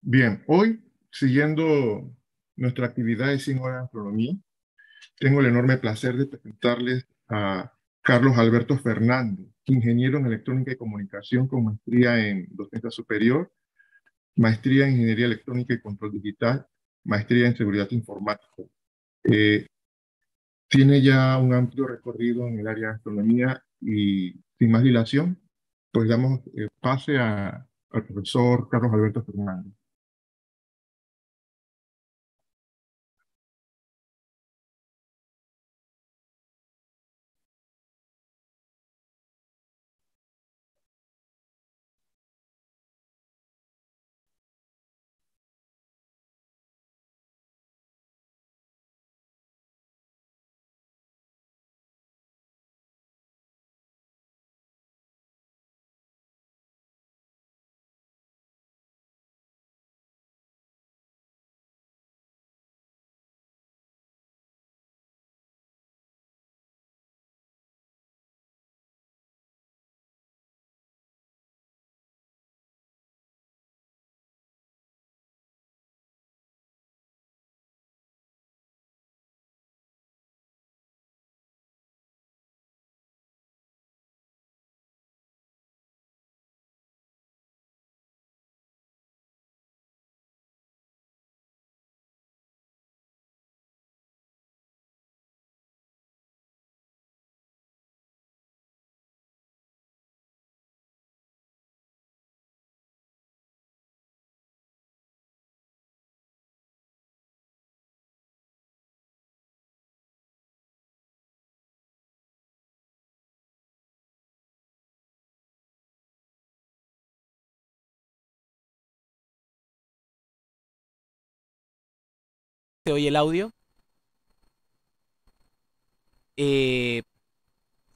Bien, hoy, siguiendo nuestra actividad de 100 horas de astronomía, tengo el enorme placer de presentarles a Carlos Alberto Fernández, ingeniero en electrónica y comunicación con maestría en docencia superior, maestría en ingeniería electrónica y control digital, maestría en seguridad informática. Eh, tiene ya un amplio recorrido en el área de astronomía y sin más dilación, pues damos eh, pase al profesor Carlos Alberto Fernández. se oye el audio. Eh,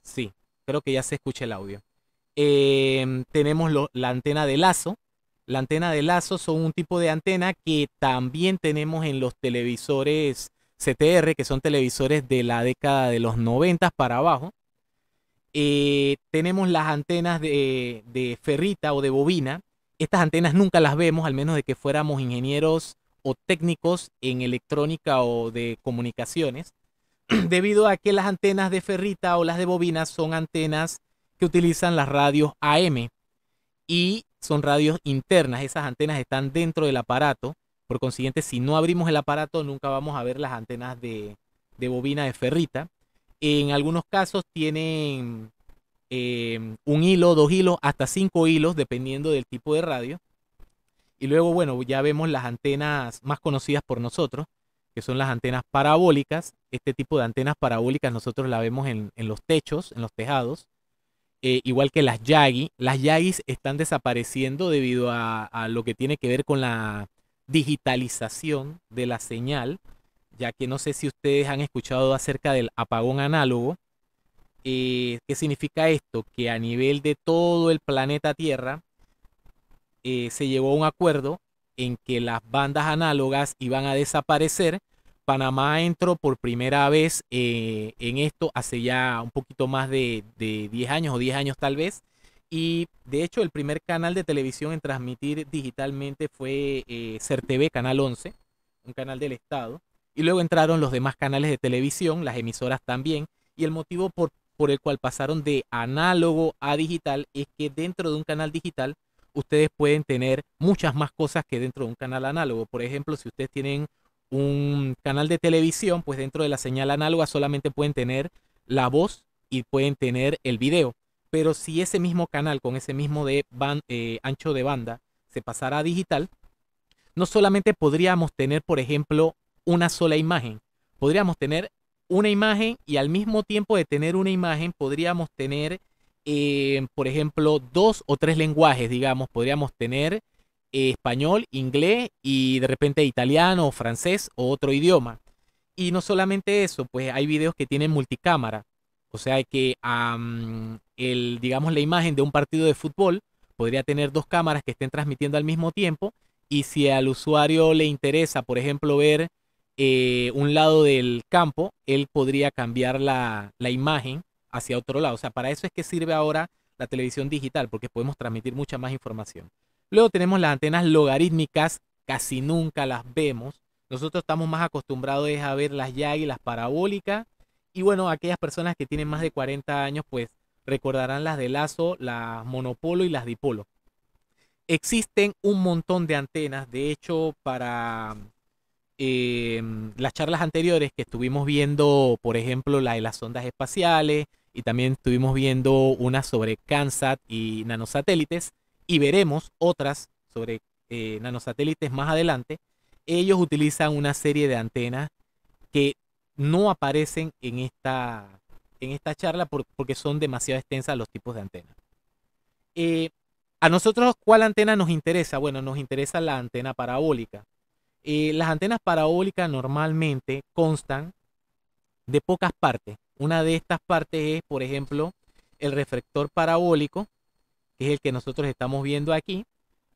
sí, creo que ya se escucha el audio. Em, tenemos la antena de lazo. La antena de lazo son un tipo de antena que también tenemos en los televisores CTR, que son televisores de la década de los 90 para abajo. Eh, tenemos las antenas de, de ferrita o de bobina. Estas antenas nunca las vemos, al menos de que fuéramos ingenieros o técnicos en electrónica o de comunicaciones, debido a que las antenas de ferrita o las de bobina son antenas que utilizan las radios AM y son radios internas. Esas antenas están dentro del aparato. Por consiguiente, si no abrimos el aparato, nunca vamos a ver las antenas de, de bobina de ferrita. En algunos casos tienen eh, un hilo, dos hilos, hasta cinco hilos, dependiendo del tipo de radio. Y luego, bueno, ya vemos las antenas más conocidas por nosotros, que son las antenas parabólicas. Este tipo de antenas parabólicas nosotros la vemos en, los techos, en los tejados, eh, igual que las yagi. Las yagis están desapareciendo debido a, lo que tiene que ver con la digitalización de la señal, ya que no sé si ustedes han escuchado acerca del apagón análogo. Eh, ¿Qué significa esto? Que a nivel de todo el planeta Tierra, eh, se llegó a un acuerdo en que las bandas análogas iban a desaparecer. Panamá entró por primera vez eh, en esto hace ya un poquito más de, 10 años o 10 años tal vez. Y de hecho el primer canal de televisión en transmitir digitalmente fue CERTV, eh, Canal 11, un canal del Estado. Y luego entraron los demás canales de televisión, las emisoras también. Y el motivo por, por el cual pasaron de análogo a digital es que dentro de un canal digital ustedes pueden tener muchas más cosas que dentro de un canal análogo. Por ejemplo, si ustedes tienen un canal de televisión, pues dentro de la señal análoga solamente pueden tener la voz y pueden tener el video. Pero si ese mismo canal con ese mismo eh, ancho de banda se pasara a digital, no solamente podríamos tener, por ejemplo, una sola imagen, podríamos tener una imagen y al mismo tiempo de tener una imagen podríamos tener Em, por ejemplo, dos o tres lenguajes, digamos, podríamos tener eh, español, inglés y de repente italiano o francés o otro idioma. Y no solamente eso, pues hay videos que tienen multicámara. O sea que el, digamos, la imagen de un partido de fútbol podría tener dos cámaras que estén transmitiendo al mismo tiempo. Y si al usuario le interesa, por ejemplo, ver eh, un lado del campo, él podría cambiar la imagen hacia otro lado. O sea, para eso es que sirve ahora la televisión digital, porque podemos transmitir mucha más información. Luego tenemos las antenas logarítmicas, casi nunca las vemos. Nosotros estamos más acostumbrados a ver las ya y las parabólicas. Y bueno, aquellas personas que tienen más de 40 años, pues recordarán las de lazo, las monopolo y las dipolo. Existen un montón de antenas. De hecho, para em, las charlas anteriores que estuvimos viendo, por ejemplo, la de las ondas espaciales, y también estuvimos viendo una sobre CanSat y nanosatélites y veremos otras sobre eh, nanosatélites más adelante. Ellos utilizan una serie de antenas que no aparecen en esta, en esta charla porque son demasiado extensas los tipos de antenas. Eh, a nosotros, ¿cuál antena nos interesa? Bueno, nos interesa la antena parabólica. Eh, las antenas parabólicas normalmente constan de pocas partes. Una de estas partes es, por ejemplo, el reflector parabólico, que es el que nosotros estamos viendo aquí.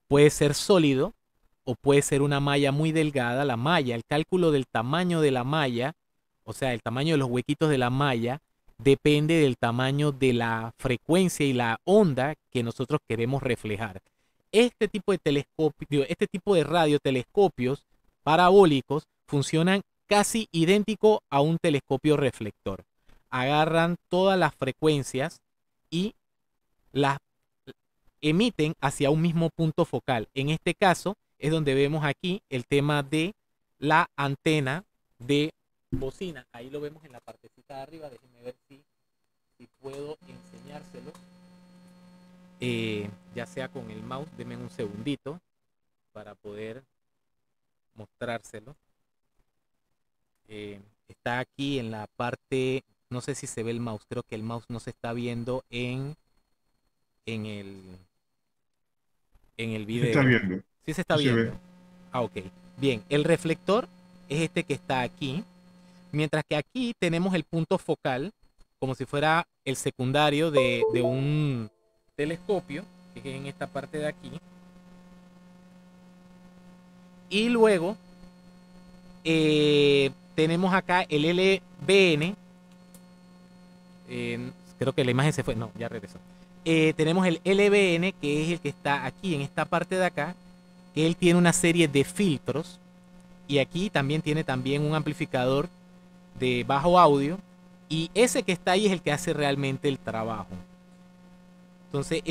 Puede ser sólido o puede ser una malla muy delgada. La malla, el cálculo del tamaño de la malla, o sea, el tamaño de los huequitos de la malla, depende del tamaño de la frecuencia y la onda que nosotros queremos reflejar. Este tipo de telescopio, este tipo de radiotelescopios parabólicos funcionan casi idéntico a un telescopio reflector agarran todas las frecuencias y las emiten hacia un mismo punto focal. En este caso es donde vemos aquí el tema de la antena de bocina. Ahí lo vemos en la partecita de arriba. Déjenme ver si, puedo enseñárselo. Eh, ya sea con el mouse, denme un segundito para poder mostrárselo. Eh, está aquí en la parte no sé si se ve el mouse, creo que el mouse no se está viendo en, en el en el video. Se está viendo. Sí se está viendo. ah, ok. Bien, el reflector es este que está aquí, mientras que aquí tenemos el punto focal, como si fuera el secundario de, un telescopio, que es en esta parte de aquí. Y luego eh, tenemos acá el LBN, creo que la imagen se fue, no, ya regresó. Eh, tenemos el LBN, que es el que está aquí, en esta parte de acá, que él tiene una serie de filtros, y aquí también tiene también un amplificador de bajo audio, y ese que está ahí es el que hace realmente el trabajo. Entonces,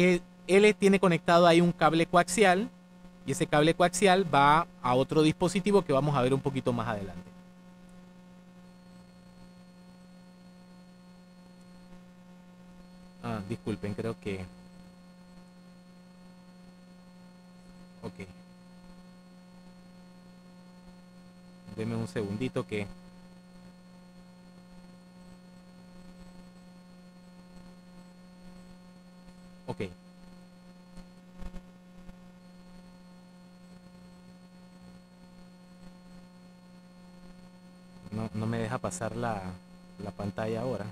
él tiene conectado ahí un cable coaxial, y ese cable coaxial va a otro dispositivo que vamos a ver un poquito más adelante. Ah, disculpen, creo que... Ok. Deme un segundito que... Ok. No, no me deja pasar la, la pantalla ahora.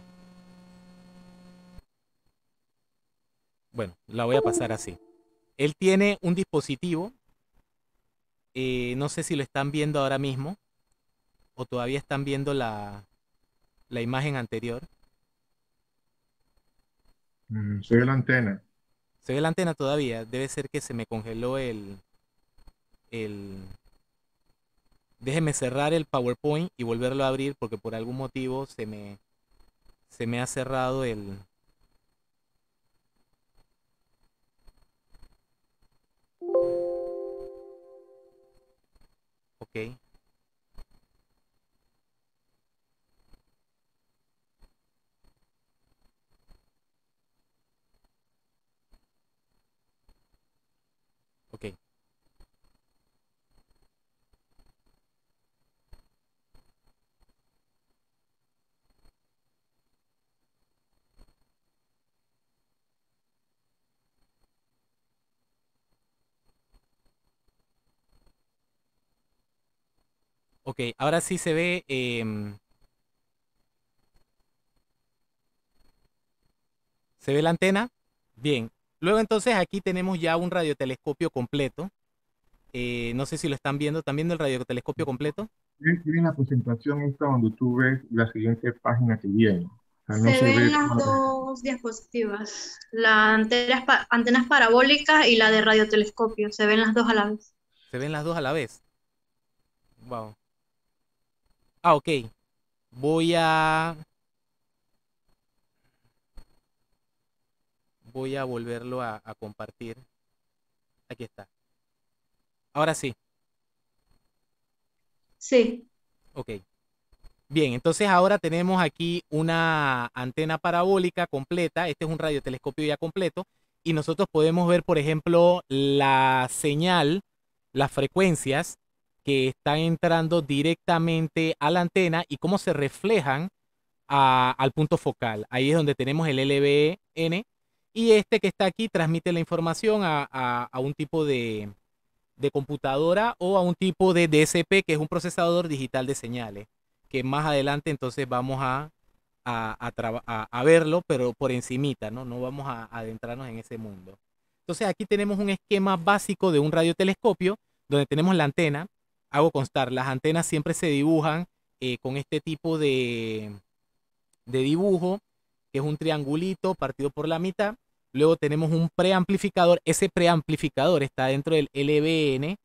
Bueno, la voy a pasar así. Él tiene un dispositivo, eh, no sé si lo están viendo ahora mismo o todavía están viendo la, la imagen anterior. Soy mm, se ve la antena. Se ve la antena todavía, debe ser que se me congeló el... el... Déjeme cerrar el PowerPoint y volverlo a abrir porque por algún motivo se me, se me ha cerrado el, Okay? Ok, ahora sí se ve... Em, ¿Se ve la antena? Bien. Luego entonces aquí tenemos ya un radiotelescopio completo. Eh, no sé si lo están viendo. ¿Están viendo el radiotelescopio completo? en la presentación está donde tú ves la siguiente página que viene. se, ven las dos diapositivas, las antenas, antenas parabólicas y la de radiotelescopio. Se ven las dos a la vez. Se ven las dos a la vez. Wow. Ah, ok. Voy a... Voy a volverlo a, a compartir. Aquí está. Ahora sí. Sí. Ok. Bien, entonces ahora tenemos aquí una antena parabólica completa. Este es un radiotelescopio ya completo. Y nosotros podemos ver, por ejemplo, la señal, las frecuencias que están entrando directamente a la antena y cómo se reflejan al punto focal. Ahí es donde tenemos el LBN y este que está aquí transmite la información a, un tipo de, computadora o a un tipo de DSP que es un procesador digital de señales, que más adelante entonces vamos a, verlo, pero por encimita, ¿no? No vamos a adentrarnos en ese mundo. Entonces aquí tenemos un esquema básico de un radiotelescopio donde tenemos la antena, hago constar, las antenas siempre se dibujan eh, con este tipo de, de dibujo, que es un triangulito partido por la mitad. Luego tenemos un preamplificador. Ese preamplificador está dentro del LBN.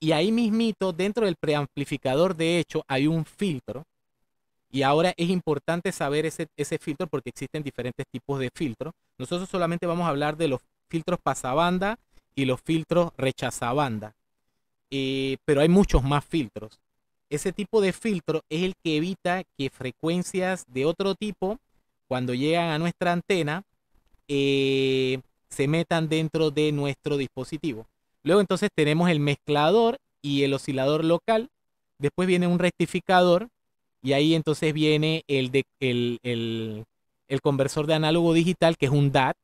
Y ahí mismito, dentro del preamplificador, de hecho, hay un filtro. Y ahora es importante saber ese, ese filtro porque existen diferentes tipos de filtros. Nosotros solamente vamos a hablar de los filtros pasabanda y los filtros rechazabanda. Eh, pero hay muchos más filtros. Ese tipo de filtro es el que evita que frecuencias de otro tipo, cuando llegan a nuestra antena, eh, se metan dentro de nuestro dispositivo. Luego entonces tenemos el mezclador y el oscilador local. Después viene un rectificador y ahí entonces viene el, el, el conversor de análogo digital, que es un DAT,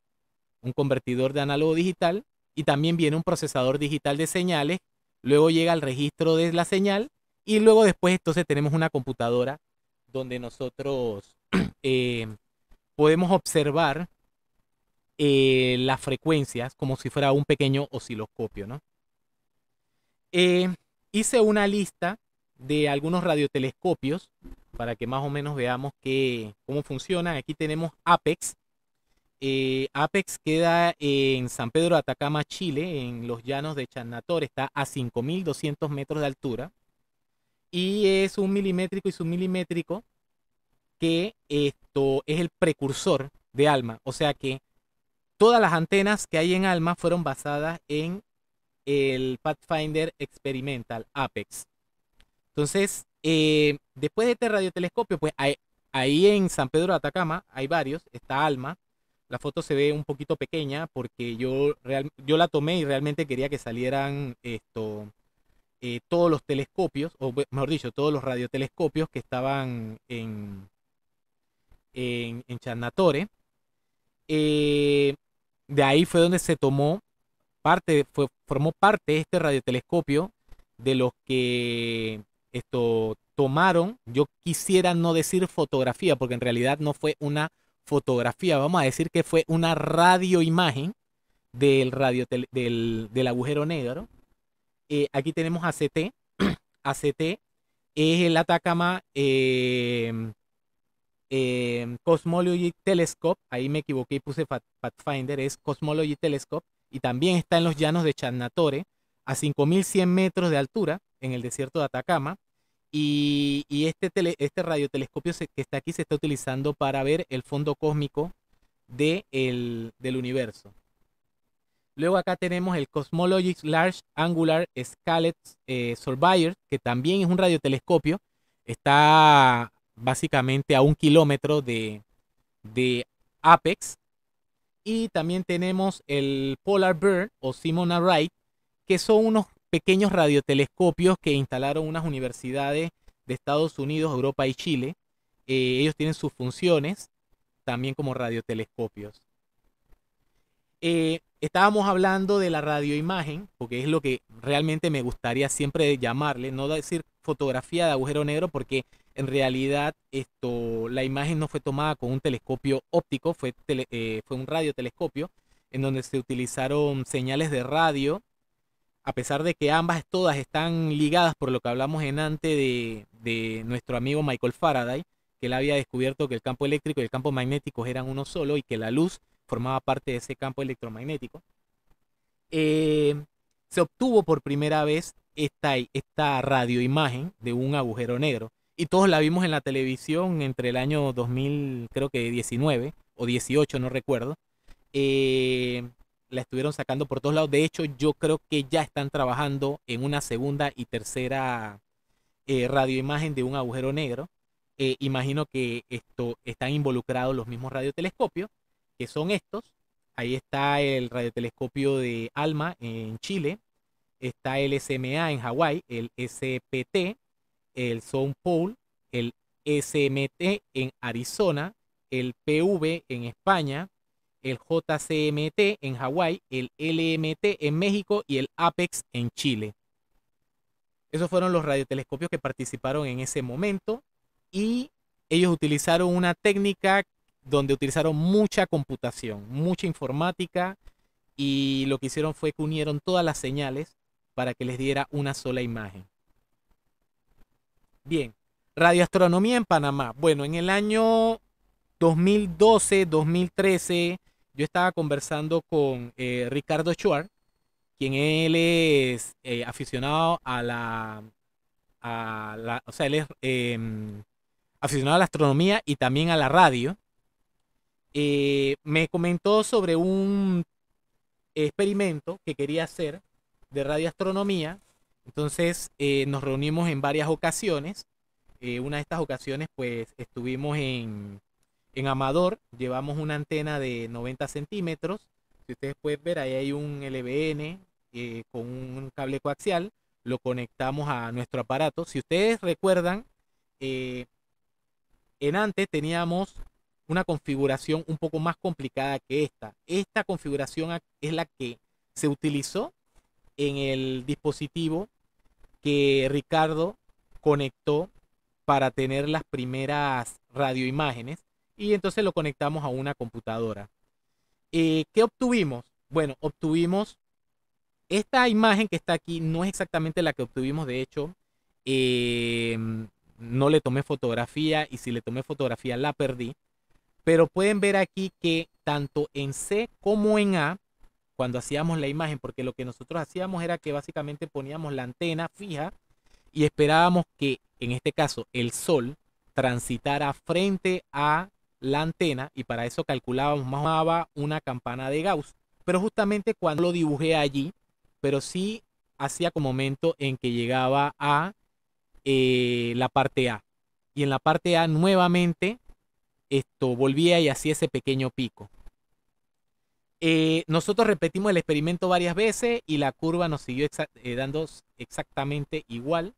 un convertidor de análogo digital. Y también viene un procesador digital de señales, luego llega el registro de la señal y luego después entonces tenemos una computadora donde nosotros eh, podemos observar eh, las frecuencias como si fuera un pequeño osciloscopio. ¿no? Eh, hice una lista de algunos radiotelescopios para que más o menos veamos cómo funcionan. Aquí tenemos Apex, eh, Apex queda en San Pedro de Atacama, Chile, en los llanos de Chanator, está a 5.200 metros de altura y es un milimétrico y submilimétrico que esto es el precursor de Alma, o sea que todas las antenas que hay en Alma fueron basadas en el Pathfinder Experimental Apex. Entonces, eh, después de este radiotelescopio, pues ahí en San Pedro de Atacama hay varios, está Alma, la foto se ve un poquito pequeña porque yo, yo la tomé y realmente quería que salieran esto, eh, todos los telescopios, o mejor dicho, todos los radiotelescopios que estaban en, en, eh, de ahí fue donde se tomó parte, formó parte este radiotelescopio de los que esto tomaron, yo quisiera no decir fotografía, porque en realidad no fue una fotografía, vamos a decir que fue una radioimagen del, radio del, del agujero negro. Eh, aquí tenemos ACT. ACT es el Atacama eh, eh, Cosmology Telescope. Ahí me equivoqué y puse Pathfinder, es Cosmology Telescope. Y también está en los llanos de Chanatore, a 5100 metros de altura, en el desierto de Atacama. Y, este, este radiotelescopio que está aquí se está utilizando para ver el fondo cósmico del universo. Luego acá tenemos el Cosmologic Large Angular Scaled eh, Surveyor, que también es un radiotelescopio. Está básicamente a un kilómetro de, de Apex. Y también tenemos el Polar Bird o Simona Wright, que son unos pequeños radiotelescopios que instalaron unas universidades de Estados Unidos, Europa y Chile. Eh, ellos tienen sus funciones también como radiotelescopios. Eh, estábamos hablando de la radioimagen, porque es lo que realmente me gustaría siempre llamarle, no decir fotografía de agujero negro, porque en realidad esto, la imagen no fue tomada con un telescopio óptico, fue, eh, fue un radiotelescopio, en donde se utilizaron señales de radio a pesar de que ambas todas están ligadas por lo que hablamos en antes de, nuestro amigo Michael Faraday, que él había descubierto que el campo eléctrico y el campo magnético eran uno solo y que la luz formaba parte de ese campo electromagnético, eh, se obtuvo por primera vez esta, esta radioimagen de un agujero negro. Y todos la vimos en la televisión entre el año 2000, creo que 19 o 18, no recuerdo. Eh, la estuvieron sacando por todos lados. De hecho, yo creo que ya están trabajando en una segunda y tercera eh, radioimagen de un agujero negro. Eh, imagino que esto están involucrados los mismos radiotelescopios, que son estos. Ahí está el radiotelescopio de ALMA en Chile, está el SMA en Hawái, el SPT, el Sound el SMT en Arizona, el PV en España, el JCMT en Hawái, el LMT en México y el APEX en Chile. Esos fueron los radiotelescopios que participaron en ese momento y ellos utilizaron una técnica donde utilizaron mucha computación, mucha informática y lo que hicieron fue que unieron todas las señales para que les diera una sola imagen. Bien, radioastronomía en Panamá. Bueno, en el año 2012, 2013, yo estaba conversando con eh, Ricardo Schwartz, quien él es eh, aficionado a la, em, aficionado a la astronomía y también a la radio. Eh, me comentó sobre un experimento que quería hacer de radioastronomía. Entonces nos reunimos en varias ocasiones. una de estas ocasiones pues estuvimos en, en Amador llevamos una antena de 90 centímetros. Si ustedes pueden ver, ahí hay un LBN eh, con un cable coaxial. Lo conectamos a nuestro aparato. Si ustedes recuerdan, eh, en antes teníamos una configuración un poco más complicada que esta. Esta configuración es la que se utilizó en el dispositivo que Ricardo conectó para tener las primeras radioimágenes y entonces lo conectamos a una computadora. Eh, ¿Qué obtuvimos? Bueno, obtuvimos esta imagen que está aquí, no es exactamente la que obtuvimos, de hecho, em, no le tomé fotografía y si le tomé fotografía la perdí, pero pueden ver aquí que tanto en C como en A, cuando hacíamos la imagen, porque lo que nosotros hacíamos era que básicamente poníamos la antena fija y esperábamos que, en este caso, el sol transitara frente a la antena y para eso calculábamos más una campana de Gauss. Pero justamente cuando lo dibujé allí, pero sí hacía como momento en que llegaba a eh, la parte A. Y en la parte A nuevamente esto volvía y hacía ese pequeño pico. Eh, nosotros repetimos el experimento varias veces y la curva nos siguió eh, dando exactamente igual.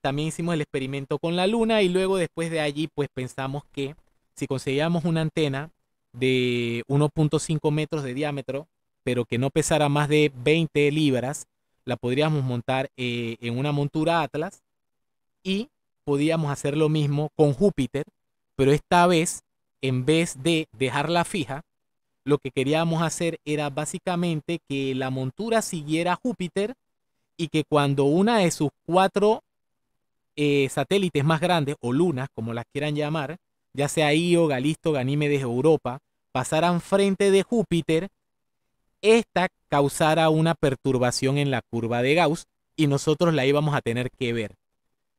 también hicimos el experimento con la luna y luego después de allí pues pensamos que si conseguíamos una antena de 1.5 metros de diámetro, pero que no pesara más de 20 libras, la podríamos montar eh, en una montura Atlas y podíamos hacer lo mismo con Júpiter, pero esta vez, en vez de dejarla fija, lo que queríamos hacer era básicamente que la montura siguiera Júpiter y que cuando una de sus cuatro eh, satélites más grandes o lunas, como las quieran llamar, ya sea Io, Galisto, Ganímedes o Europa, pasaran frente de Júpiter, esta causara una perturbación en la curva de Gauss y nosotros la íbamos a tener que ver.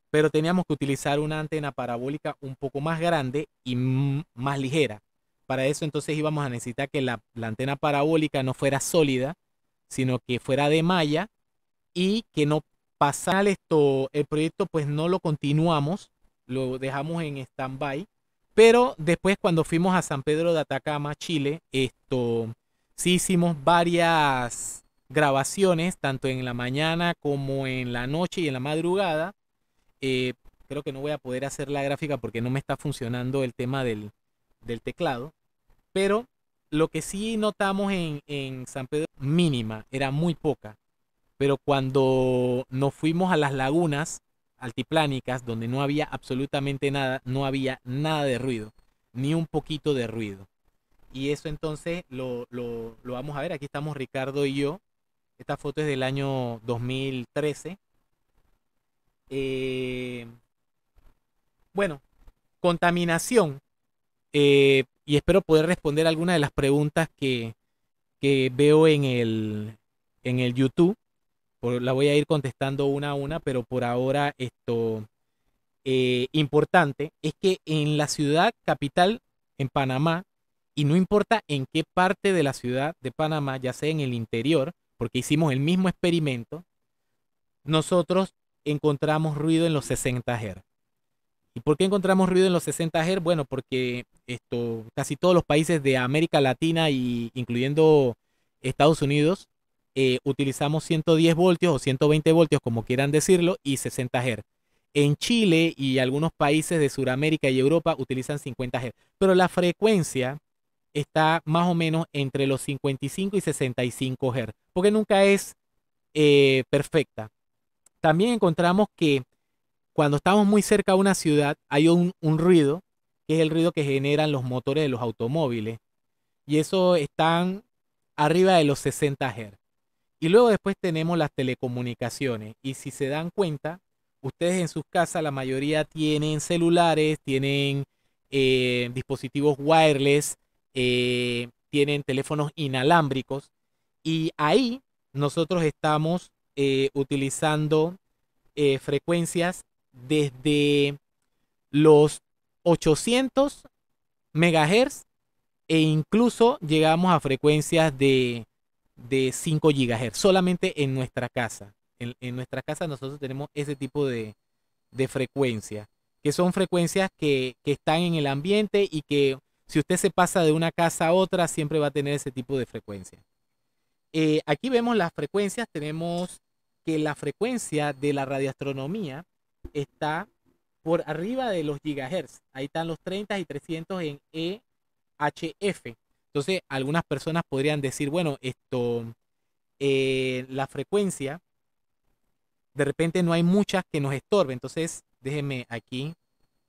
Pero teníamos que utilizar una antena parabólica un poco más grande y más ligera. Para eso entonces íbamos a necesitar que la, antena parabólica no fuera sólida, sino que fuera de malla y que no pasara esto. El proyecto pues no lo continuamos, lo dejamos en stand-by pero después cuando fuimos a San Pedro de Atacama, Chile, esto sí hicimos varias grabaciones, tanto en la mañana como en la noche y en la madrugada. Eh, creo que no voy a poder hacer la gráfica porque no me está funcionando el tema del, teclado. Pero lo que sí notamos en, San Pedro, mínima, era muy poca. Pero cuando nos fuimos a las lagunas, altiplánicas donde no había absolutamente nada, no había nada de ruido, ni un poquito de ruido. Y eso entonces lo, vamos a ver. Aquí estamos Ricardo y yo. Esta foto es del año 2013. Eh, bueno, contaminación. Eh, y espero poder responder algunas de las preguntas que, que veo en el, en el YouTube la voy a ir contestando una a una, pero por ahora esto eh, importante es que en la ciudad capital, en Panamá, y no importa en qué parte de la ciudad de Panamá, ya sea en el interior, porque hicimos el mismo experimento, nosotros encontramos ruido en los 60 Hz. ¿Y por qué encontramos ruido en los 60 Hz? Bueno, porque esto, casi todos los países de América Latina incluyendo Estados Unidos eh, utilizamos 110 voltios o 120 voltios, como quieran decirlo, y 60 Hz. En Chile y algunos países de Sudamérica y Europa utilizan 50 Hz, pero la frecuencia está más o menos entre los 55 y 65 Hz, porque nunca es eh, perfecta. También encontramos que cuando estamos muy cerca de una ciudad hay un, ruido, que es el ruido que generan los motores de los automóviles, y eso está arriba de los 60 Hz. Y luego después tenemos las telecomunicaciones. Y si se dan cuenta, ustedes en sus casas la mayoría tienen celulares, tienen eh, dispositivos wireless, eh, tienen teléfonos inalámbricos. Y ahí nosotros estamos eh, utilizando frecuencias desde los 800 megahertz e incluso llegamos a frecuencias de de 5 GHz, solamente en nuestra casa. En, nuestra casa nosotros tenemos ese tipo de, de frecuencias, que son frecuencias que, que, están en el ambiente y que si usted se pasa de una casa a otra, siempre va a tener ese tipo de frecuencia. Eh, aquí vemos las frecuencias, tenemos que la frecuencia de la radioastronomía está por arriba de los gigahertz. Ahí están los 30 y 300 en EHF. Entonces, algunas personas podrían decir, bueno, esto, eh, la frecuencia, de repente no hay muchas que nos estorben. Entonces, déjenme aquí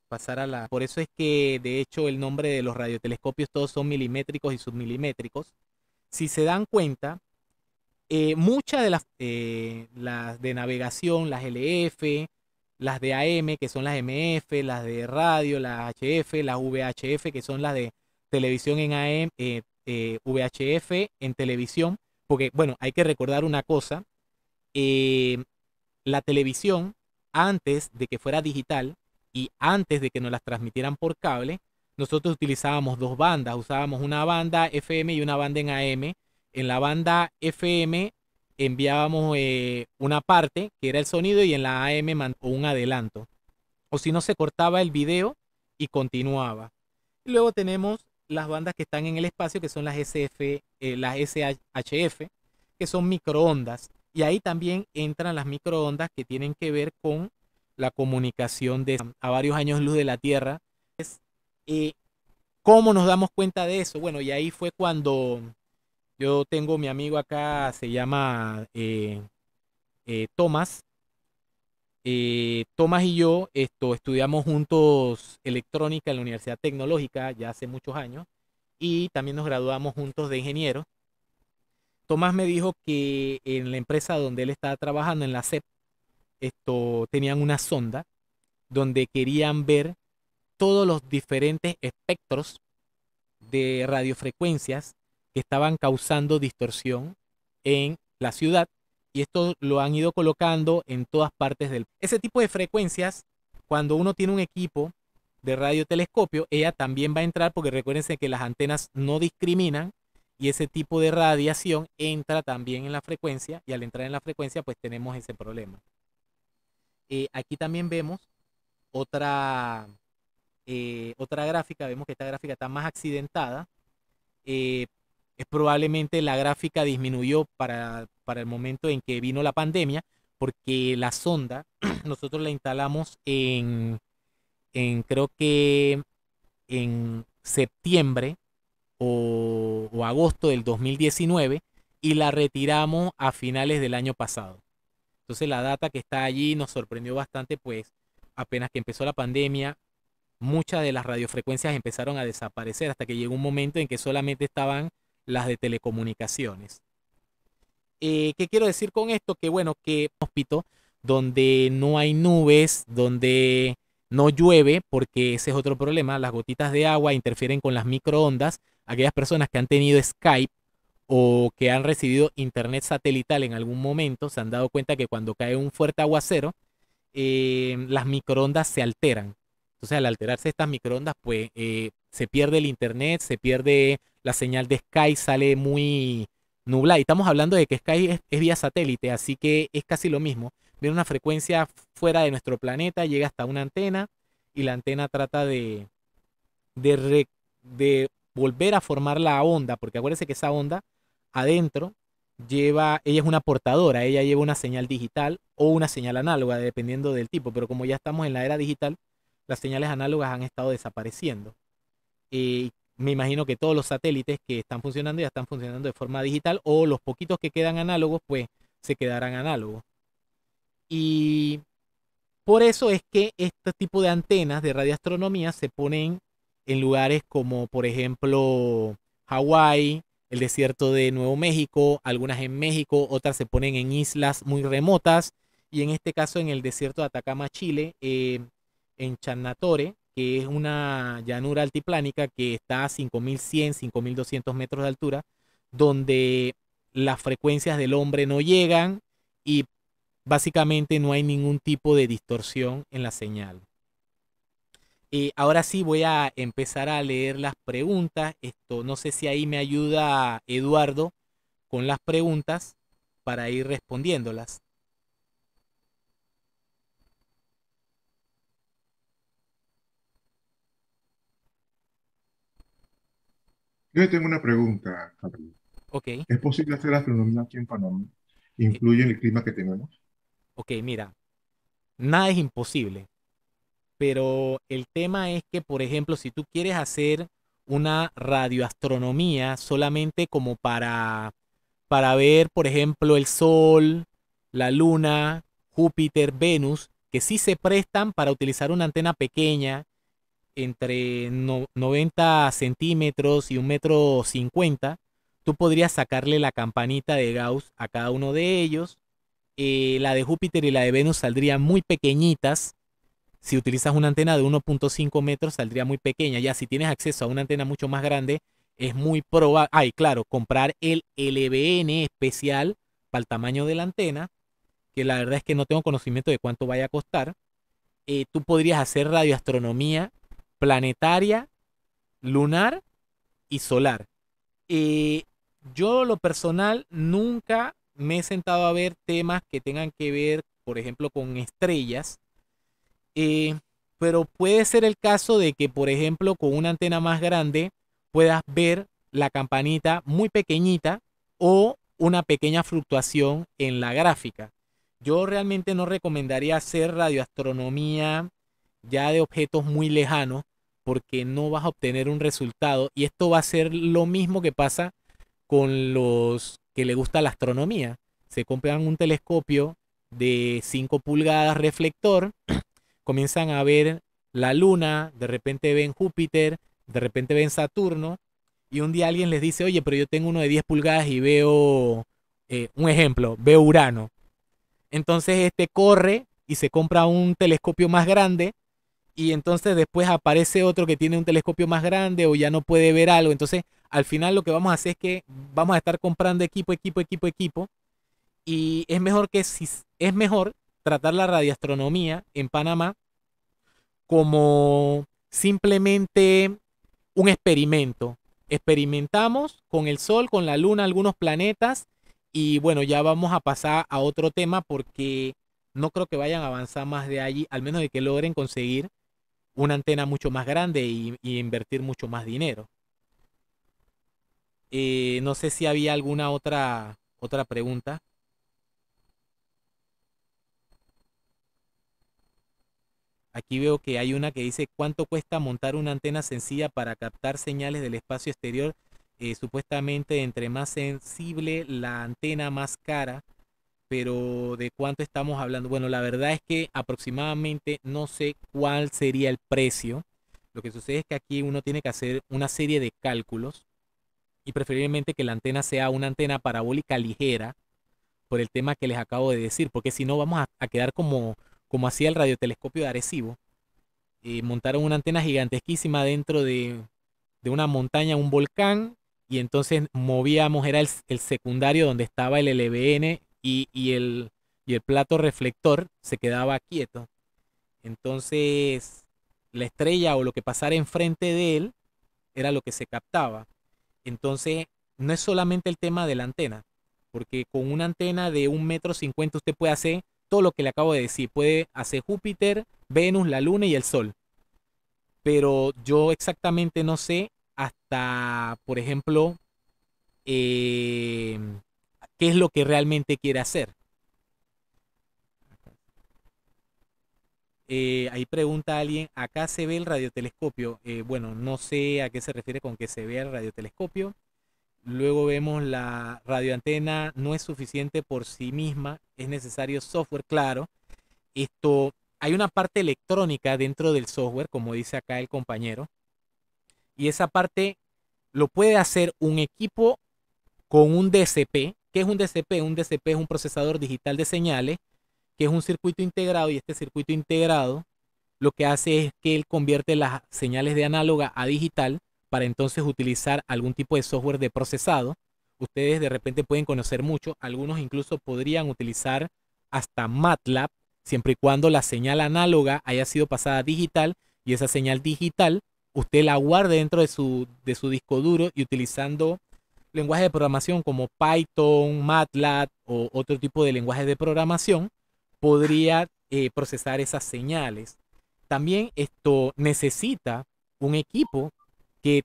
pasar a la... Por eso es que, de hecho, el nombre de los radiotelescopios todos son milimétricos y submilimétricos. Si se dan cuenta, eh, muchas de las, eh, las de navegación, las LF, las de AM, que son las MF, las de radio, las HF, las VHF, que son las de televisión en AM, eh, eh, VHF en televisión, porque bueno, hay que recordar una cosa, eh, la televisión antes de que fuera digital y antes de que nos las transmitieran por cable, nosotros utilizábamos dos bandas, usábamos una banda FM y una banda en AM. En la banda FM enviábamos una parte que era el sonido y en la AM un adelanto. O si no se cortaba el video y continuaba. Luego tenemos las bandas que están en el espacio, que son las SF, eh, las SHF, que son microondas. Y ahí también entran las microondas que tienen que ver con la comunicación de a varios años luz de la Tierra. Es, eh, ¿Cómo nos damos cuenta de eso? Bueno, y ahí fue cuando yo tengo mi amigo acá, se llama eh, Tomás, eh, Tomás y yo estudiamos juntos electrónica en la Universidad Tecnológica ya hace muchos años y también nos graduamos juntos de ingeniero. Tomás me dijo que en la empresa donde él estaba trabajando, en la CEP, tenían una sonda donde querían ver todos los diferentes espectros de radiofrecuencias que estaban causando distorsión en la ciudad y esto lo han ido colocando en todas partes del... Ese tipo de frecuencias, cuando uno tiene un equipo de radiotelescopio, ella también va a entrar porque recuérdense que las antenas no discriminan y ese tipo de radiación entra también en la frecuencia y al entrar en la frecuencia pues tenemos ese problema. Eh, aquí también vemos otra, eh, otra gráfica, vemos que esta gráfica está más accidentada eh, es probablemente la gráfica disminuyó para, el momento en que vino la pandemia, porque la sonda nosotros la instalamos en, creo que en septiembre o, o, agosto del 2019 y la retiramos a finales del año pasado. Entonces la data que está allí nos sorprendió bastante, pues apenas que empezó la pandemia, muchas de las radiofrecuencias empezaron a desaparecer hasta que llegó un momento en que solamente estaban las de telecomunicaciones. Eh, ¿Qué quiero decir con esto? Que bueno, que hospito donde no hay nubes, donde no llueve, porque ese es otro problema, las gotitas de agua interfieren con las microondas. Aquellas personas que han tenido Skype o que han recibido internet satelital en algún momento se han dado cuenta que cuando cae un fuerte aguacero, eh, las microondas se alteran. Entonces, al alterarse estas microondas, pues eh, se pierde el internet, se pierde la señal de Sky sale muy nublada. Y estamos hablando de que Sky es, vía satélite, así que es casi lo mismo. Viene una frecuencia fuera de nuestro planeta, llega hasta una antena y la antena trata de, de, volver a formar la onda, porque acuérdense que esa onda adentro lleva, ella es una portadora, ella lleva una señal digital o una señal análoga, dependiendo del tipo, pero como ya estamos en la era digital, las señales análogas han estado desapareciendo. Eh, me imagino que todos los satélites que están funcionando ya están funcionando de forma digital o los poquitos que quedan análogos, pues se quedarán análogos. Y por eso es que este tipo de antenas de radioastronomía se ponen en lugares como, por ejemplo, Hawái, el desierto de Nuevo México, algunas en México, otras se ponen en islas muy remotas, y en este caso en el desierto de Atacama, Chile, eh, en Channatore, que es una llanura altiplánica que está a 5100, 5200 metros de altura, donde las frecuencias del hombre no llegan y básicamente no hay ningún tipo de distorsión en la señal. y eh, ahora sí voy a empezar a leer las preguntas. Esto no sé si ahí me ayuda Eduardo con las preguntas para ir respondiéndolas. Yo tengo una pregunta, ¿Es posible hacer astronomía aquí en Panamá? ¿Incluye el clima que tenemos? Ok, mira, nada es imposible, pero el tema es que, por ejemplo, si tú quieres hacer una radioastronomía solamente como para, para ver, por ejemplo, el Sol, la Luna, Júpiter, Venus, que sí se prestan para utilizar una antena pequeña entre 90 centímetros y un metro 50, tú podrías sacarle la campanita de Gauss a cada uno de ellos. Eh, la de Júpiter y la de Venus saldrían muy pequeñitas. Si utilizas una antena de 1.5 metros, saldría muy pequeña. Ya si tienes acceso a una antena mucho más grande, es muy probable. Ay, claro, comprar el LBN especial para el tamaño de la antena, que la verdad es que no tengo conocimiento de cuánto vaya a costar. Eh, tú podrías hacer radioastronomía planetaria, lunar y solar. Eh, yo lo personal nunca me he sentado a ver temas que tengan que ver, por ejemplo, con estrellas. Eh, pero puede ser el caso de que, por ejemplo, con una antena más grande puedas ver la campanita muy pequeñita o una pequeña fluctuación en la gráfica. Yo realmente no recomendaría hacer radioastronomía ya de objetos muy lejanos porque no vas a obtener un resultado y esto va a ser lo mismo que pasa con los que le gusta la astronomía. Se compran un telescopio de 5 pulgadas reflector, comienzan a ver la luna, de repente ven Júpiter, de repente ven Saturno, y un día alguien les dice, oye, pero yo tengo uno de 10 pulgadas y veo, eh, un ejemplo, veo Urano. Entonces este corre y se compra un telescopio más grande y entonces después aparece otro que tiene un telescopio más grande o ya no puede ver algo. Entonces, al final lo que vamos a hacer es que vamos a estar comprando equipo, equipo, equipo, equipo. Y es mejor que si es mejor tratar la radioastronomía en Panamá como simplemente un experimento. Experimentamos con el sol, con la luna, algunos planetas y bueno, ya vamos a pasar a otro tema porque no creo que vayan a avanzar más de allí, al menos de que logren conseguir una antena mucho más grande y, invertir mucho más dinero. Eh, no sé si había alguna otra, otra pregunta. Aquí veo que hay una que dice cuánto cuesta montar una antena sencilla para captar señales del espacio exterior. Eh, supuestamente entre más sensible la antena, más cara pero ¿de cuánto estamos hablando? Bueno, la verdad es que aproximadamente no sé cuál sería el precio. Lo que sucede es que aquí uno tiene que hacer una serie de cálculos y preferiblemente que la antena sea una antena parabólica ligera por el tema que les acabo de decir, porque si no vamos a, quedar como, como hacía el radiotelescopio de Arecibo. Eh, montaron una antena gigantesquísima dentro de, de una montaña, un volcán, y entonces movíamos, era el secundario donde estaba el LBN y, y, el, y el plato reflector se quedaba quieto. Entonces, la estrella o lo que pasara enfrente de él era lo que se captaba. Entonces, no es solamente el tema de la antena, porque con una antena de un metro cincuenta usted puede hacer todo lo que le acabo de decir. Puede hacer Júpiter, Venus, la Luna y el Sol. Pero yo exactamente no sé hasta, por ejemplo, eh, qué es lo que realmente quiere hacer. Eh, ahí pregunta alguien, acá se ve el radiotelescopio. Eh, bueno, no sé a qué se refiere con que se vea el radiotelescopio. Luego vemos la radioantena no es suficiente por sí misma, es necesario software, claro. Esto, hay una parte electrónica dentro del software, como dice acá el compañero. Y esa parte lo puede hacer un equipo con un DCP, ¿Qué es un DCP? Un DCP es un procesador digital de señales, que es un circuito integrado y este circuito integrado lo que hace es que él convierte las señales de análoga a digital para entonces utilizar algún tipo de software de procesado. Ustedes de repente pueden conocer mucho, algunos incluso podrían utilizar hasta MATLAB, siempre y cuando la señal análoga haya sido pasada a digital y esa señal digital usted la guarde dentro de su, de su disco duro y utilizando lenguajes de programación como Python, MATLAB o otro tipo de lenguajes de programación, podría eh, procesar esas señales. También esto necesita un equipo que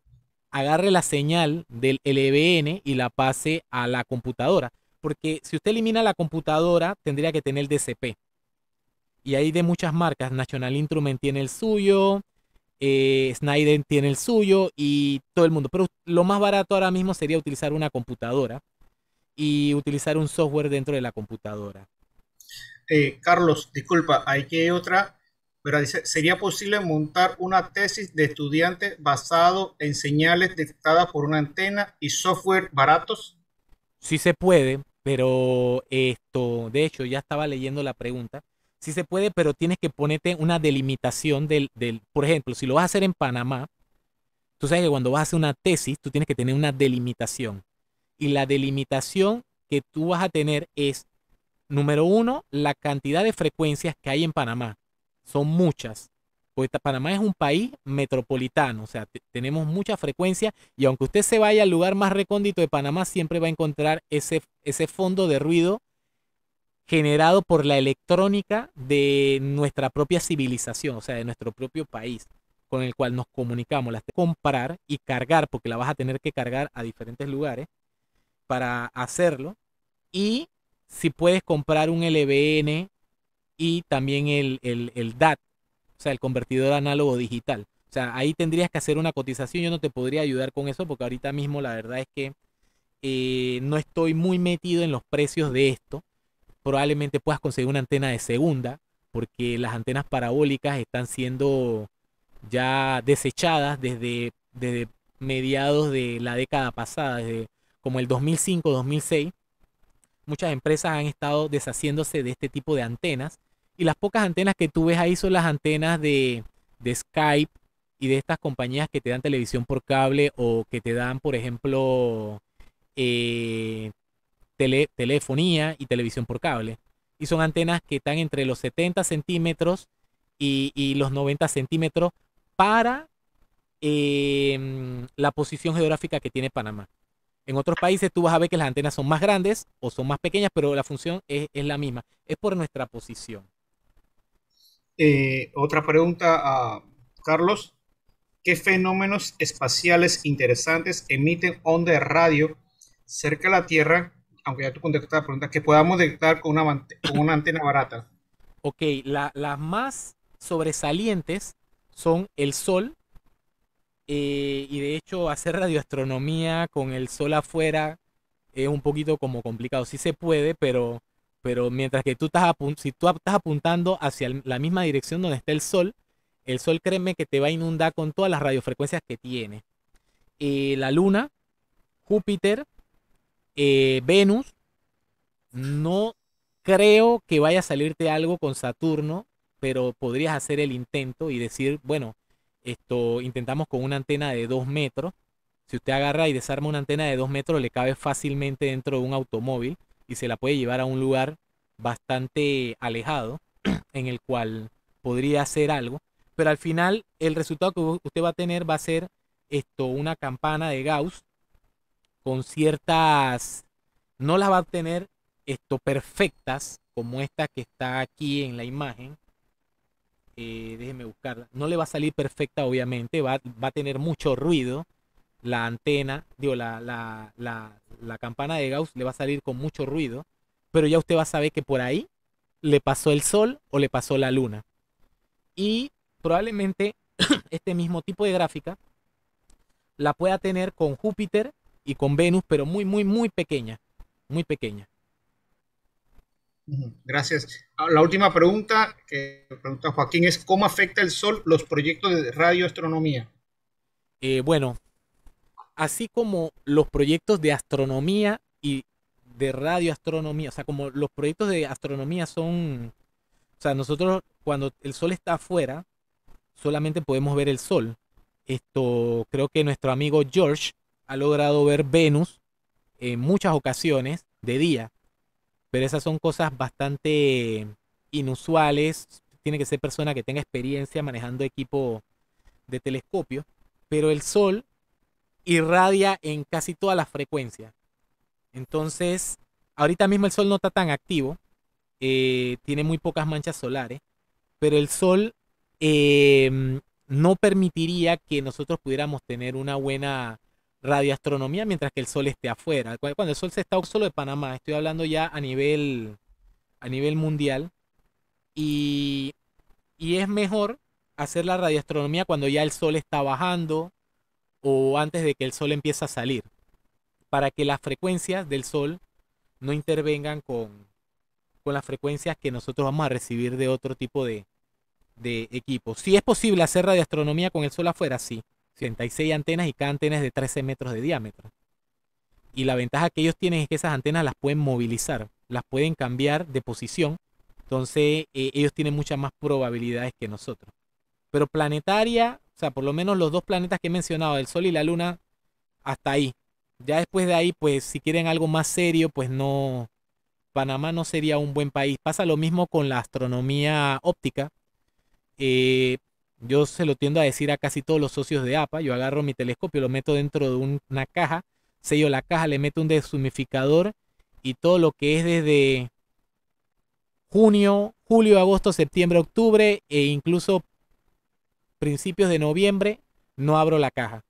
agarre la señal del LBN y la pase a la computadora. Porque si usted elimina la computadora, tendría que tener el DCP. Y hay de muchas marcas. National Instrument tiene el suyo, eh, Snyden tiene el suyo y todo el mundo. Pero lo más barato ahora mismo sería utilizar una computadora y utilizar un software dentro de la computadora. Eh, Carlos, disculpa, hay que otra, pero dice, ¿sería posible montar una tesis de estudiante basado en señales detectadas por una antena y software baratos? Sí se puede, pero esto, de hecho, ya estaba leyendo la pregunta sí se puede, pero tienes que ponerte una delimitación del, del, por ejemplo, si lo vas a hacer en Panamá, tú sabes que cuando vas a hacer una tesis, tú tienes que tener una delimitación. Y la delimitación que tú vas a tener es, número uno, la cantidad de frecuencias que hay en Panamá. Son muchas. Porque Panamá es un país metropolitano, o sea, tenemos mucha frecuencia y aunque usted se vaya al lugar más recóndito de Panamá, siempre va a encontrar ese, ese fondo de ruido generado por la electrónica de nuestra propia civilización, o sea, de nuestro propio país con el cual nos comunicamos, las comprar y cargar, porque la vas a tener que cargar a diferentes lugares para hacerlo. Y si puedes comprar un LBN y también el, el, DAT, o sea, el convertidor análogo digital. O sea, ahí tendrías que hacer una cotización. Yo no te podría ayudar con eso porque ahorita mismo la verdad es que eh, no estoy muy metido en los precios de esto probablemente puedas conseguir una antena de segunda, porque las antenas parabólicas están siendo ya desechadas desde, desde mediados de la década pasada, desde como el 2005-2006. Muchas empresas han estado deshaciéndose de este tipo de antenas y las pocas antenas que tú ves ahí son las antenas de, de Skype y de estas compañías que te dan televisión por cable o que te dan, por ejemplo, eh, telefonía y televisión por cable. Y son antenas que están entre los 70 centímetros y, los 90 centímetros para em, la posición geográfica que tiene Panamá. En otros países tú vas a ver que las antenas son más grandes o son más pequeñas, pero la función es, la misma. Es por nuestra posición. Eh, otra pregunta a Carlos. ¿Qué fenómenos espaciales interesantes emiten ondas de radio cerca de la Tierra aunque ya tú contestaste la pregunta, que podamos detectar con una, una antena barata? Ok, las más sobresalientes son el sol, eh, y de hecho hacer radioastronomía con el sol afuera es un poquito como complicado. Sí se puede, pero, pero mientras que tú estás, si tú estás apuntando hacia la misma dirección donde está el sol, el sol créeme que te va a inundar con todas las radiofrecuencias que tiene. Eh, la luna, Júpiter, eh, Venus, no creo que vaya a salirte algo con Saturno, pero podrías hacer el intento y decir, bueno, esto intentamos con una antena de 2 metros. Si usted agarra y desarma una antena de 2 metros, le cabe fácilmente dentro de un automóvil y se la puede llevar a un lugar bastante alejado en el cual podría hacer algo. Pero al final el resultado que usted va a tener va a ser esto, una campana de Gauss con ciertas, no las va a tener esto perfectas, como esta que está aquí en la imagen. Eh, déjeme buscarla. No le va a salir perfecta, obviamente, va, a tener mucho ruido. La antena, digo, la, la, la campana de Gauss le va a salir con mucho ruido, pero ya usted va a saber que por ahí le pasó el sol o le pasó la luna. Y probablemente este mismo tipo de gráfica la pueda tener con Júpiter y con Venus, pero muy, muy, muy pequeña, muy pequeña. Gracias. Ah, la última pregunta que pregunta Joaquín es, ¿cómo afecta el Sol los proyectos de radioastronomía? Eh, bueno, así como los proyectos de astronomía y de radioastronomía, o sea, como los proyectos de astronomía son, o sea, nosotros cuando el Sol está afuera, solamente podemos ver el Sol. Esto creo que nuestro amigo George ha logrado ver Venus en muchas ocasiones de día, pero esas son cosas bastante inusuales. Tiene que ser persona que tenga experiencia manejando equipo de telescopio, pero el Sol irradia en casi todas las frecuencias. Entonces, ahorita mismo el Sol no está tan activo, eh, tiene muy pocas manchas solares, pero el Sol em, no permitiría que nosotros pudiéramos tener una buena radioastronomía mientras que el Sol esté afuera. Cuando el Sol se está solo de Panamá, estoy hablando ya a nivel, a nivel mundial. Y, y es mejor hacer la radioastronomía cuando ya el Sol está bajando o antes de que el Sol empiece a salir, para que las frecuencias del Sol no intervengan con, con las frecuencias que nosotros vamos a recibir de otro tipo de, de equipo. Si es posible hacer radioastronomía con el sol afuera, sí. 36 antenas y cada antena es de 13 metros de diámetro. Y la ventaja que ellos tienen es que esas antenas las pueden movilizar, las pueden cambiar de posición. Entonces eh, ellos tienen muchas más probabilidades que nosotros. Pero planetaria, o sea, por lo menos los dos planetas que he mencionado, el Sol y la Luna, hasta ahí. Ya después de ahí, pues si quieren algo más serio, pues no, Panamá no sería un buen país. Pasa lo mismo con la astronomía óptica. Eh, yo se lo tiendo a decir a casi todos los socios de APA. Yo agarro mi telescopio, lo meto dentro de una caja, sello la caja, le meto un deshumificador y todo lo que es desde junio, julio, agosto, septiembre, octubre e incluso principios de noviembre no abro la caja.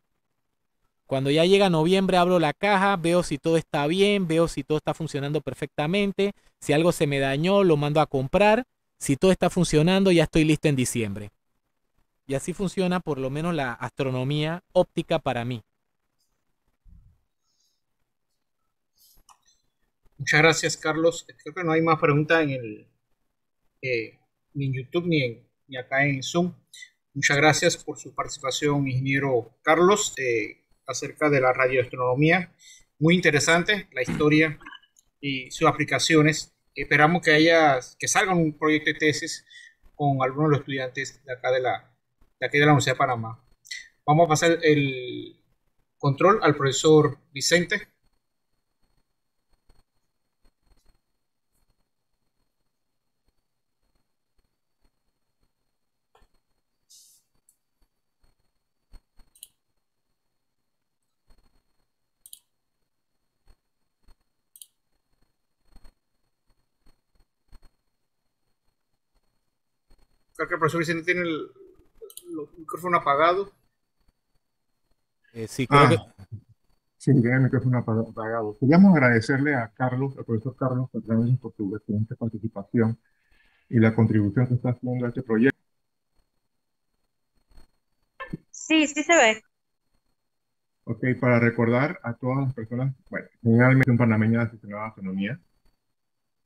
Cuando ya llega noviembre abro la caja, veo si todo está bien, veo si todo está funcionando perfectamente, si algo se me dañó lo mando a comprar, si todo está funcionando ya estoy listo en diciembre así funciona por lo menos la astronomía óptica para mí. Muchas gracias, Carlos. Creo que no hay más preguntas en el eh, ni en YouTube ni, ni acá en Zoom. Muchas gracias por su participación, ingeniero Carlos, eh, acerca de la radioastronomía. Muy interesante la historia y sus aplicaciones. Esperamos que haya que salga un proyecto de tesis con algunos de los estudiantes de acá de la aquí de la Universidad de Panamá. Vamos a pasar el control al profesor Vicente. Creo que el profesor Vicente tiene el, micrófono apagado. Eh, sí, creo ah, que... el micrófono apagado. Queríamos agradecerle a Carlos, al profesor Carlos por su excelente participación y la contribución que está haciendo a este proyecto. Sí, sí se ve. Ok, para recordar a todas las personas, bueno, generalmente un panameño de a la astronomía,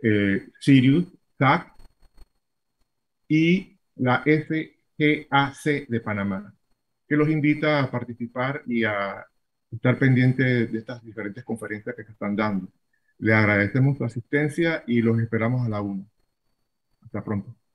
eh, Sirius, TAC y la F GAC de Panamá, que los invita a participar y a estar pendiente de estas diferentes conferencias que se están dando. Le agradecemos su asistencia y los esperamos a la 1. Hasta pronto.